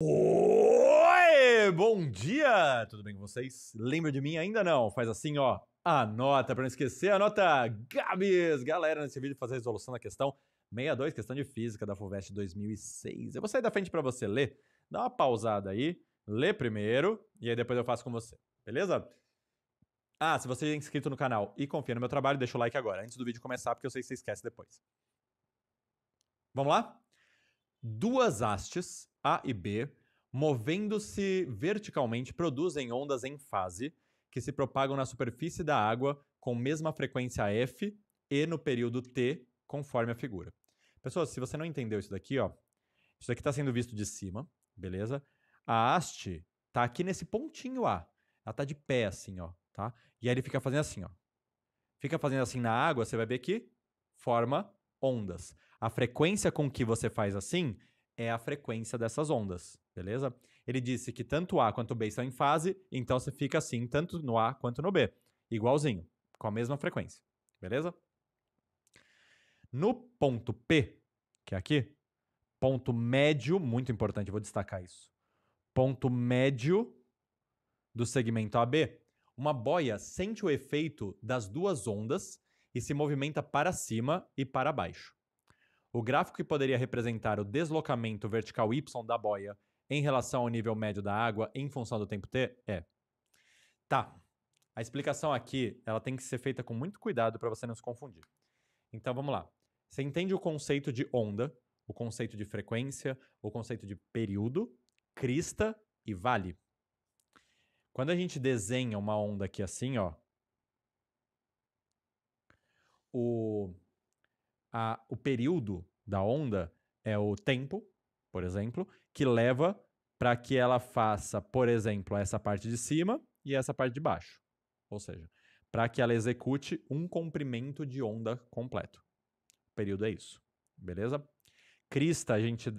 Oi, bom dia! Tudo bem com vocês? Lembra de mim? Ainda não? Faz assim, ó. Anota para não esquecer, anota Gabs! Galera, nesse vídeo fazer a resolução da questão 62, questão de física da FUVEST 2006. Eu vou sair da frente para você ler. Dá uma pausada aí, lê primeiro e aí depois eu faço com você, beleza? Ah, se você é inscrito no canal e confia no meu trabalho, deixa o like agora, antes do vídeo começar, porque eu sei que você esquece depois. Vamos lá? Duas hastes a e B, movendo-se verticalmente, produzem ondas em fase que se propagam na superfície da água com mesma frequência F e no período T, conforme a figura. Pessoas, se você não entendeu isso daqui, ó, isso daqui está sendo visto de cima, beleza? A haste tá aqui nesse pontinho A. Ela tá de pé assim, ó, tá? E aí ele fica fazendo assim, ó. Fica fazendo assim na água, você vai ver que forma ondas. A frequência com que você faz assim é a frequência dessas ondas, beleza? Ele disse que tanto A quanto B estão em fase, então você fica assim, tanto no A quanto no B, igualzinho, com a mesma frequência, beleza? No ponto P, que é aqui, ponto médio, muito importante, vou destacar isso. Ponto médio do segmento AB, uma boia sente o efeito das duas ondas e se movimenta para cima e para baixo. O gráfico que poderia representar o deslocamento vertical y da boia em relação ao nível médio da água em função do tempo t é. Tá. A explicação aqui, ela tem que ser feita com muito cuidado para você não se confundir. Então vamos lá. Você entende o conceito de onda, o conceito de frequência, o conceito de período, crista e vale. Quando a gente desenha uma onda aqui assim, ó, o a, o período da onda é o tempo, por exemplo, que leva para que ela faça, por exemplo, essa parte de cima e essa parte de baixo. Ou seja, para que ela execute um comprimento de onda completo. O período é isso, beleza? Crista a gente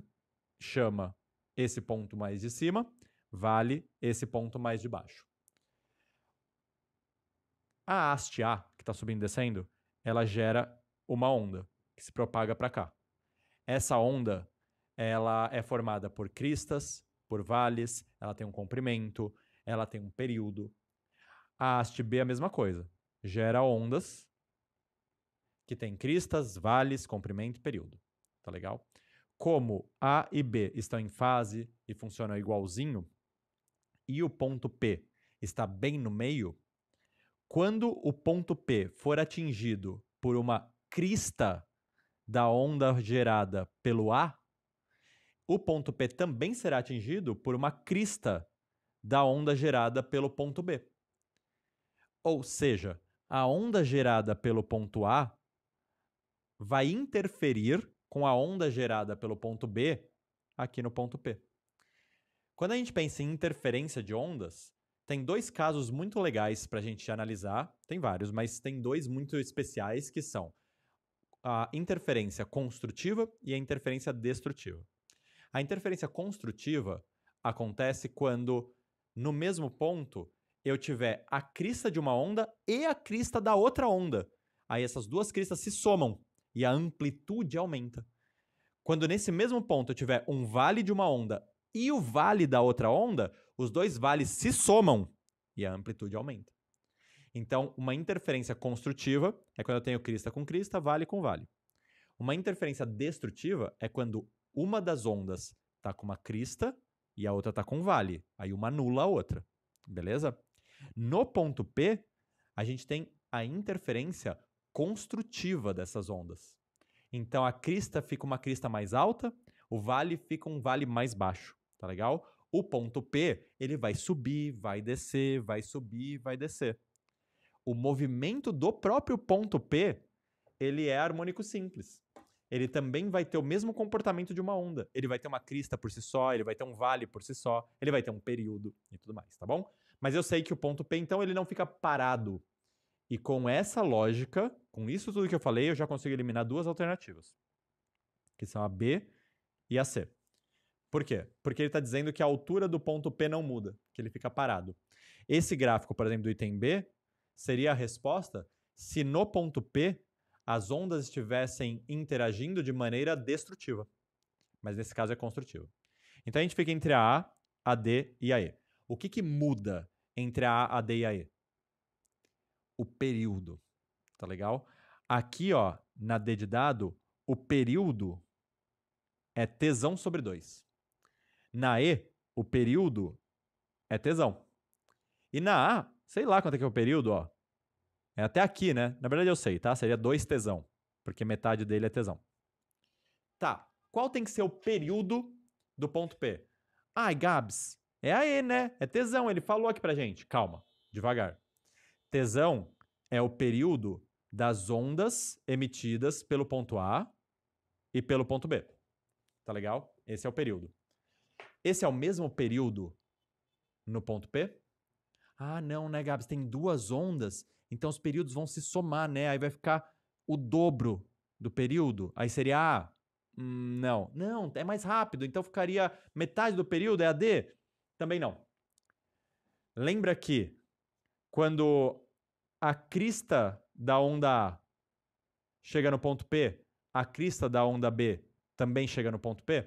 chama esse ponto mais de cima, vale esse ponto mais de baixo. A haste A, que está subindo e descendo, ela gera uma onda que se propaga para cá. Essa onda ela é formada por cristas, por vales, ela tem um comprimento, ela tem um período. A haste B é a mesma coisa. Gera ondas que tem cristas, vales, comprimento e período. Tá legal? Como A e B estão em fase e funcionam igualzinho, e o ponto P está bem no meio, quando o ponto P for atingido por uma crista da onda gerada pelo A, o ponto P também será atingido por uma crista da onda gerada pelo ponto B. Ou seja, a onda gerada pelo ponto A vai interferir com a onda gerada pelo ponto B aqui no ponto P. Quando a gente pensa em interferência de ondas, tem dois casos muito legais para a gente analisar, tem vários, mas tem dois muito especiais que são a interferência construtiva e a interferência destrutiva. A interferência construtiva acontece quando, no mesmo ponto, eu tiver a crista de uma onda e a crista da outra onda. Aí essas duas cristas se somam e a amplitude aumenta. Quando nesse mesmo ponto eu tiver um vale de uma onda e o vale da outra onda, os dois vales se somam e a amplitude aumenta. Então, uma interferência construtiva é quando eu tenho crista com crista, vale com vale. Uma interferência destrutiva é quando uma das ondas está com uma crista e a outra está com um vale. Aí uma anula a outra. Beleza? No ponto P, a gente tem a interferência construtiva dessas ondas. Então a crista fica uma crista mais alta, o vale fica um vale mais baixo, tá legal? O ponto P, ele vai subir, vai descer, vai subir, vai descer o movimento do próprio ponto P, ele é harmônico simples. Ele também vai ter o mesmo comportamento de uma onda. Ele vai ter uma crista por si só, ele vai ter um vale por si só, ele vai ter um período e tudo mais, tá bom? Mas eu sei que o ponto P, então, ele não fica parado. E com essa lógica, com isso tudo que eu falei, eu já consigo eliminar duas alternativas, que são a B e a C. Por quê? Porque ele está dizendo que a altura do ponto P não muda, que ele fica parado. Esse gráfico, por exemplo, do item B, seria a resposta se no ponto P as ondas estivessem interagindo de maneira destrutiva. Mas nesse caso é construtiva. Então a gente fica entre a A, a D e a E. O que, que muda entre a A, a D e a E? O período. Tá legal? Aqui, ó, na D de dado, o período é tesão sobre 2. Na E, o período é tesão. E na A, Sei lá quanto é que é o período, ó. É até aqui, né? Na verdade eu sei, tá? Seria 2 tesão, porque metade dele é tesão. Tá. Qual tem que ser o período do ponto P? Ai, Gabs, é aí né? É tesão, ele falou aqui pra gente. Calma, devagar. Tesão é o período das ondas emitidas pelo ponto A e pelo ponto B. Tá legal? Esse é o período. Esse é o mesmo período no ponto P? Ah, não, né, Gabs? Tem duas ondas, então os períodos vão se somar, né? Aí vai ficar o dobro do período. Aí seria A. Ah, hum, não, não, é mais rápido, então ficaria metade do período, é a D? Também não. Lembra que quando a crista da onda A chega no ponto P, a crista da onda B também chega no ponto P?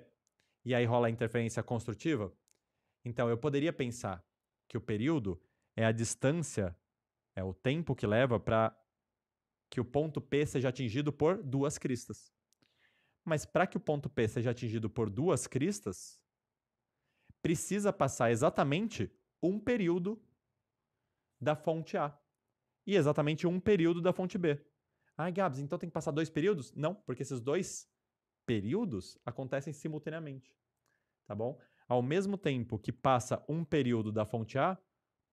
E aí rola a interferência construtiva? Então eu poderia pensar que o período é a distância, é o tempo que leva para que o ponto P seja atingido por duas cristas. Mas para que o ponto P seja atingido por duas cristas, precisa passar exatamente um período da fonte A e exatamente um período da fonte B. Ah, Gabs, então tem que passar dois períodos? Não, porque esses dois períodos acontecem simultaneamente. Tá bom? Ao mesmo tempo que passa um período da fonte A,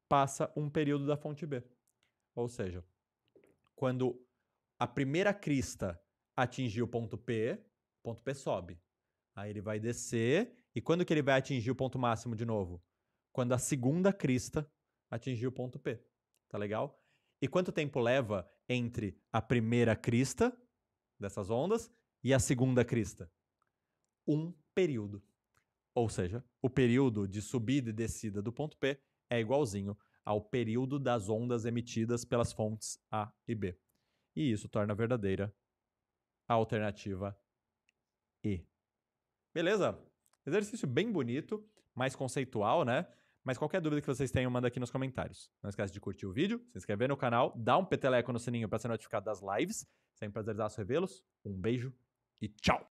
passa um período da fonte B. Ou seja, quando a primeira crista atingir o ponto P, o ponto P sobe. Aí ele vai descer, e quando que ele vai atingir o ponto máximo de novo? Quando a segunda crista atingir o ponto P. Tá legal? E quanto tempo leva entre a primeira crista dessas ondas e a segunda crista? Um período. Ou seja, o período de subida e descida do ponto P é igualzinho ao período das ondas emitidas pelas fontes A e B. E isso torna verdadeira a alternativa E. Beleza? Exercício bem bonito, mais conceitual, né? Mas qualquer dúvida que vocês tenham, manda aqui nos comentários. Não esquece de curtir o vídeo, se inscrever no canal, dar um peteleco no sininho para ser notificado das lives. Sempre prazerzaço revê-los. Um beijo e tchau!